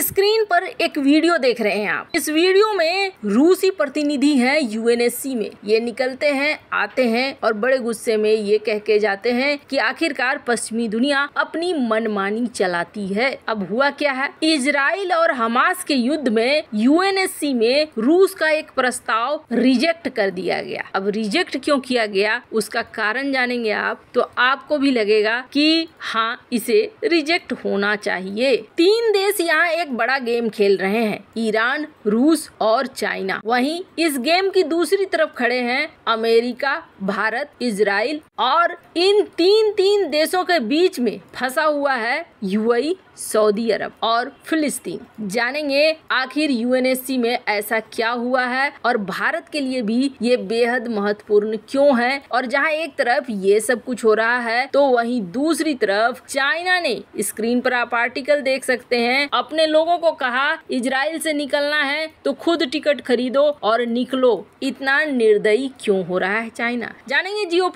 screen पर एक video देख रहे हैं आप इस वीडियो में रूसी प्रतिनिधि है यूएनएससी में ये निकलते हैं आते हैं और बड़े गुस्से में ये कह के जाते हैं कि आखिरकार पश्चिमी दुनिया अपनी मनमानी चलाती है अब हुआ क्या है इसराइल और हमास के युद्ध में यूएनएससी में रूस का एक प्रस्ताव रिजेक्ट कर दिया गया अब रिजेक्ट क्यों किया गया उसका कारण जानेंगे आप तो आपको भी लगेगा कि हाँ इसे रिजेक्ट होना चाहिए तीन देश यहाँ एक बड़ा गेम खेल रहे हैं ईरान रूस और चाइना वहीं इस गेम की दूसरी तरफ खड़े हैं अमेरिका भारत इसराइल और इन तीन तीन देशों के बीच में फंसा हुआ है यूएई सऊदी अरब और फिलिस्तीन जानेंगे आखिर यूएनएससी में ऐसा क्या हुआ है और भारत के लिए भी ये बेहद महत्वपूर्ण क्यों है और जहां एक तरफ ये सब कुछ हो रहा है तो वहीं दूसरी तरफ चाइना ने स्क्रीन पर आप आर्टिकल देख सकते हैं अपने लोगों को कहा इसराइल से निकलना है तो खुद टिकट खरीदो और निकलो इतना निर्दयी क्यों हो रहा है चाइना जानेंगे जियो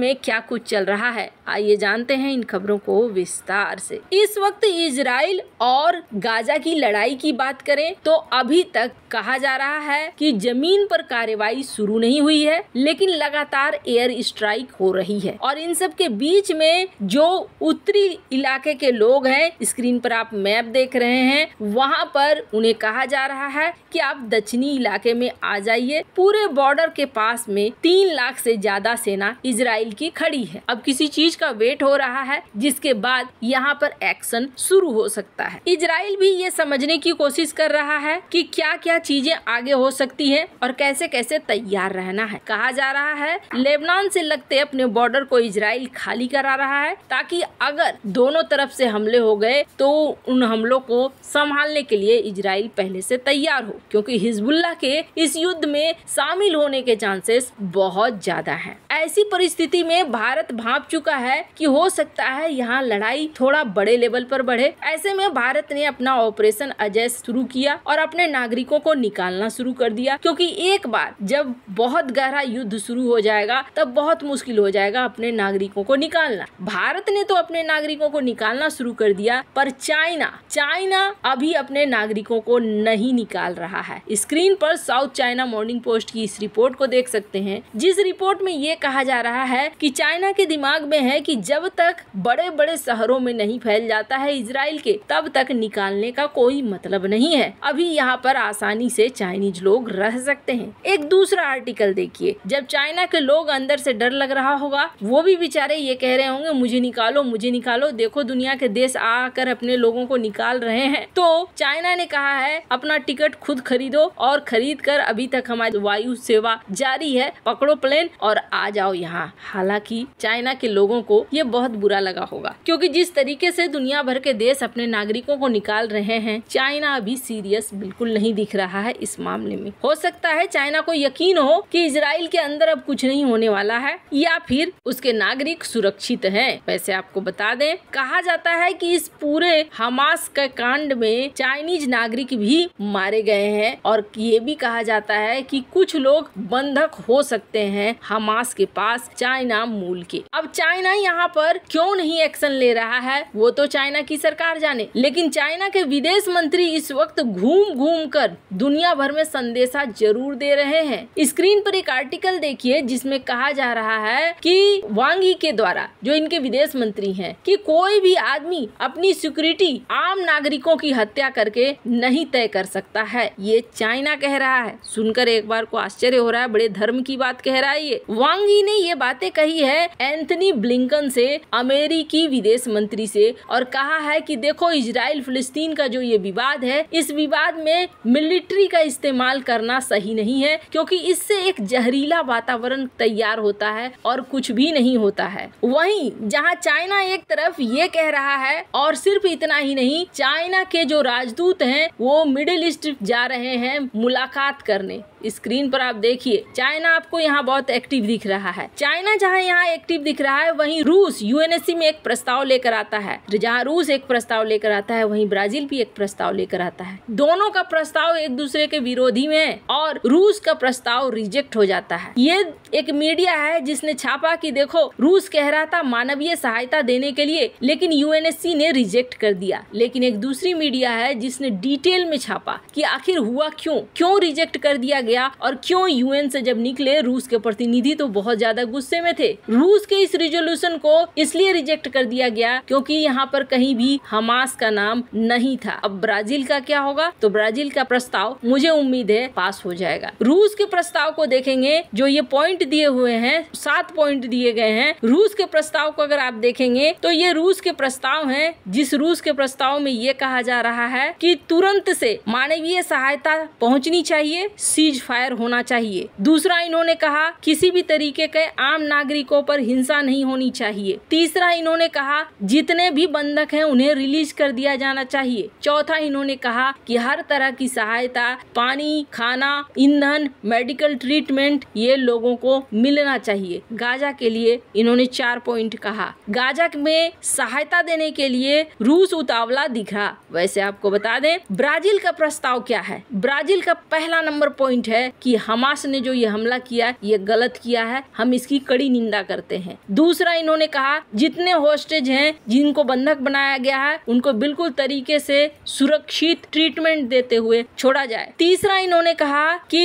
में क्या कुछ चल रहा है आइए जानते हैं इन खबरों को विस्तार से इस वक्त इसराइल और गाजा की लड़ाई की बात करें तो अभी तक कहा जा रहा है कि जमीन पर कार्रवाई शुरू नहीं हुई है लेकिन लगातार एयर स्ट्राइक हो रही है और इन सब के बीच में जो उत्तरी इलाके के लोग हैं स्क्रीन पर आप मैप देख रहे हैं वहाँ पर उन्हें कहा जा रहा है कि आप दक्षिणी इलाके में आ जाइए पूरे बॉर्डर के पास में तीन लाख से ज्यादा सेना इसराइल की खड़ी है अब किसी चीज का वेट हो रहा है जिसके बाद यहाँ पर एक्शन शुरू हो सकता है इसराइल भी ये समझने की कोशिश कर रहा है कि क्या क्या चीजें आगे हो सकती है और कैसे कैसे तैयार रहना है कहा जा रहा है लेबनान से लगते अपने बॉर्डर को इसराइल खाली करा रहा है ताकि अगर दोनों तरफ से हमले हो गए तो उन हमलों को संभालने के लिए इसराइल पहले से तैयार हो क्योंकि हिजबुल्ला के इस युद्ध में शामिल होने के चांसेस बहुत ज्यादा है ऐसी परिस्थिति में भारत भाप चुका है की हो सकता है यहाँ लड़ाई थोड़ा बड़े लेवल पर बढ़े बढ़े ऐसे में भारत ने अपना ऑपरेशन अजय शुरू किया और अपने नागरिकों को निकालना शुरू कर दिया क्योंकि एक बार जब बहुत गहरा युद्ध शुरू हो जाएगा तब बहुत मुश्किल हो जाएगा अपने नागरिकों को निकालना भारत ने तो अपने नागरिकों को निकालना शुरू कर दिया पर चाइना चाइना अभी अपने नागरिकों को नहीं निकाल रहा है स्क्रीन पर साउथ चाइना मॉर्निंग पोस्ट की इस रिपोर्ट को देख सकते हैं जिस रिपोर्ट में ये कहा जा रहा है कि चाइना के दिमाग में है कि जब तक बड़े बड़े शहरों में नहीं फैल जाता है इसराइल के तब तक निकालने का कोई मतलब नहीं है अभी यहाँ पर आसानी से चाइनीज लोग रह सकते हैं एक दूसरा आर्टिकल देखिए जब चाइना के लोग अंदर से डर लग रहा होगा वो भी बेचारे ये कह रहे होंगे मुझे निकालो मुझे निकालो देखो दुनिया के देश आकर अपने लोगों को निकाल रहे हैं तो चाइना ने कहा है अपना टिकट खुद खरीदो और खरीद कर अभी तक हमारी वायु सेवा जारी है पकड़ो प्लेन और आ जाओ यहाँ हालांकि चाइना के लोगों को ये बहुत बुरा लगा होगा क्योंकि जिस तरीके से दुनिया भर के देश अपने नागरिकों को निकाल रहे हैं चाइना अभी सीरियस बिल्कुल नहीं दिख रहा है इस मामले में हो सकता है चाइना को यकीन हो कि इसराइल के अंदर अब कुछ नहीं होने वाला है या फिर उसके नागरिक सुरक्षित है वैसे आपको बता दें कहा जाता है की इस पूरे हमास के कांड में चाइनीज नागरिक भी मारे गए हैं और ये भी कहा जाता है कि कुछ लोग बंधक हो सकते हैं हमास के पास चाइना मूल के अब चाइना यहाँ पर क्यों नहीं एक्शन ले रहा है वो तो चाइना की सर सरकार जाने लेकिन चाइना के विदेश मंत्री इस वक्त घूम घूम कर दुनिया भर में संदेशा जरूर दे रहे हैं स्क्रीन पर एक आर्टिकल देखिए जिसमें कहा जा रहा है कि वांगी के द्वारा जो इनके विदेश मंत्री हैं कि कोई भी आदमी अपनी सिक्योरिटी आम नागरिकों की हत्या करके नहीं तय कर सकता है ये चाइना कह रहा है सुनकर एक बार को आश्चर्य हो रहा है बड़े धर्म की बात कह रहा है ये वांगी ने ये बातें कही है एंथनी ब्लिंकन से अमेरिकी विदेश मंत्री से और कहा है है कि देखो इसराइल फिलिस्तीन का जो ये विवाद है इस विवाद में मिलिट्री का इस्तेमाल करना सही नहीं है क्योंकि इससे एक जहरीला वातावरण तैयार होता है और कुछ भी नहीं होता है वहीं जहां चाइना एक तरफ ये कह रहा है और सिर्फ इतना ही नहीं चाइना के जो राजदूत हैं वो मिडिल ईस्ट जा रहे हैं मुलाकात करने स्क्रीन पर आप देखिए चाइना आपको यहाँ बहुत एक्टिव दिख रहा है चाइना जहाँ यहाँ एक्टिव दिख रहा है वहीं रूस यूएनएससी में एक प्रस्ताव लेकर आता है जहाँ रूस एक एक प्रस्ताव लेकर आता है वहीं ब्राजील भी एक प्रस्ताव लेकर आता है दोनों का प्रस्ताव एक दूसरे के विरोधी में और रूस का प्रस्ताव रिजेक्ट हो जाता है ये एक मीडिया है जिसने छापा कि देखो रूस कह रहा था मानवीय सहायता देने के लिए लेकिन यूएनएससी ने रिजेक्ट कर दिया लेकिन एक दूसरी मीडिया है जिसने डिटेल में छापा कि आखिर हुआ क्यों क्यों रिजेक्ट कर दिया गया और क्यों यूएन से जब निकले रूस के प्रतिनिधि तो बहुत ज्यादा गुस्से में थे रूस के इस रिजोल्यूशन को इसलिए रिजेक्ट कर दिया गया क्योंकि यहाँ पर कहीं भी भी हमास का नाम नहीं था अब ब्राजील का क्या होगा तो ब्राजील का प्रस्ताव मुझे उम्मीद है पास हो जाएगा रूस के प्रस्ताव को देखेंगे जो ये पॉइंट दिए हुए हैं सात पॉइंट दिए गए हैं रूस के प्रस्ताव को अगर आप देखेंगे तो ये रूस के प्रस्ताव है जिस रूस के प्रस्ताव में ये कहा जा रहा है कि तुरंत से मानवीय सहायता पहुंचनी चाहिए सीज फायर होना चाहिए दूसरा इन्होंने कहा किसी भी तरीके के आम नागरिकों पर हिंसा नहीं होनी चाहिए तीसरा इन्होंने कहा जितने भी बंधक हैं उन्हें उन्हें रिलीज कर दिया जाना चाहिए चौथा इन्होंने कहा कि हर तरह की सहायता पानी खाना ईंधन मेडिकल ट्रीटमेंट ये लोगों को मिलना चाहिए गाजा के लिए इन्होंने चार पॉइंट कहा गाजा में सहायता देने के लिए रूस उतावला दिखा वैसे आपको बता दें ब्राजील का प्रस्ताव क्या है ब्राजील का पहला नंबर पॉइंट है कि हमास ने जो ये हमला किया ये गलत किया है हम इसकी कड़ी निंदा करते हैं दूसरा इन्होंने कहा जितने होस्टेज हैं जिनको बंधक बनाया गया गया है उनको बिल्कुल तरीके से सुरक्षित ट्रीटमेंट देते हुए छोड़ा जाए तीसरा इन्होंने कहा कि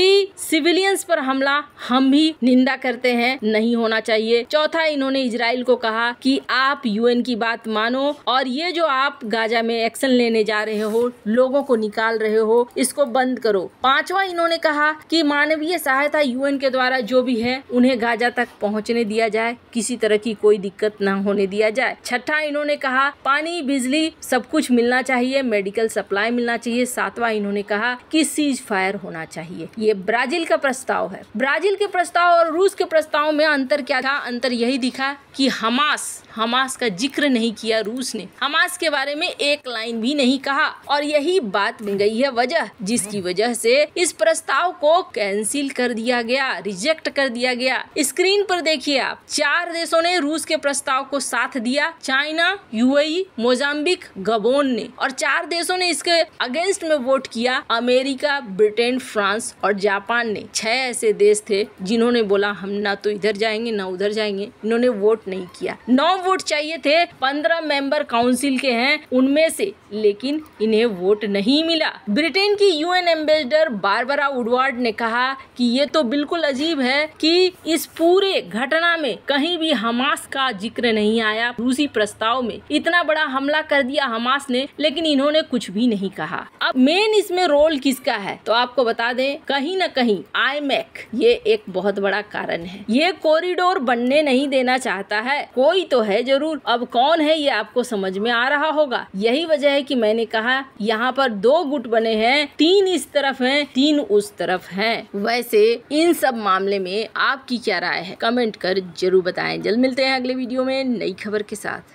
सिविलियंस पर हमला हम भी निंदा करते हैं नहीं होना चाहिए चौथा इन्होंने इसराइल को कहा कि आप यूएन की बात मानो और ये जो आप गाजा में एक्शन लेने जा रहे हो लोगों को निकाल रहे हो इसको बंद करो पांचवा इन्होंने कहा कि मानवीय सहायता यूएन के द्वारा जो भी है उन्हें गाजा तक पहुंचने दिया जाए किसी तरह की कोई दिक्कत न होने दिया जाए छठा इन्होंने कहा पानी बिजली सब कुछ मिलना चाहिए मेडिकल सप्लाई मिलना चाहिए सातवां इन्होंने कहा कि सीज फायर होना चाहिए ये ब्राजील का प्रस्ताव है ब्राजील के प्रस्ताव और रूस के प्रस्ताव में अंतर क्या था अंतर यही दिखा कि हमास हमास का जिक्र नहीं किया रूस ने हमास के बारे में एक लाइन भी नहीं कहा और यही बात बन गई है वजह जिसकी वजह से इस प्रस्ताव को कैंसिल कर दिया गया रिजेक्ट कर दिया गया स्क्रीन पर देखिए आप चार देशों ने रूस के प्रस्ताव को साथ दिया चाइना यूएई मोजा मोजाम्बिक गबोन ने और चार देशों ने इसके अगेंस्ट में वोट किया अमेरिका ब्रिटेन फ्रांस और जापान ने छह ऐसे देश थे जिन्होंने बोला हम ना तो इधर जाएंगे ना उधर जाएंगे इन्होंने वोट नहीं किया नौ वोट चाहिए थे पंद्रह मेंबर काउंसिल के हैं उनमें से लेकिन इन्हें वोट नहीं मिला ब्रिटेन की यूएन एम्बेसडर बारबरा उडवार्ड ने कहा कि ये तो बिल्कुल अजीब है कि इस पूरे घटना में कहीं भी हमास का जिक्र नहीं आया रूसी प्रस्ताव में इतना बड़ा हमला हमला कर दिया हमास ने लेकिन इन्होंने कुछ भी नहीं कहा अब मेन इसमें रोल किसका है तो आपको बता दें कहीं ना कहीं आई ये एक बहुत बड़ा कारण है ये कॉरिडोर बनने नहीं देना चाहता है कोई तो है जरूर अब कौन है ये आपको समझ में आ रहा होगा यही वजह है की मैंने कहा यहाँ पर दो गुट बने हैं तीन इस तरफ है तीन उस तरफ है वैसे इन सब मामले में आपकी क्या राय है कमेंट कर जरूर बताएं जल्द मिलते हैं अगले वीडियो में नई खबर के साथ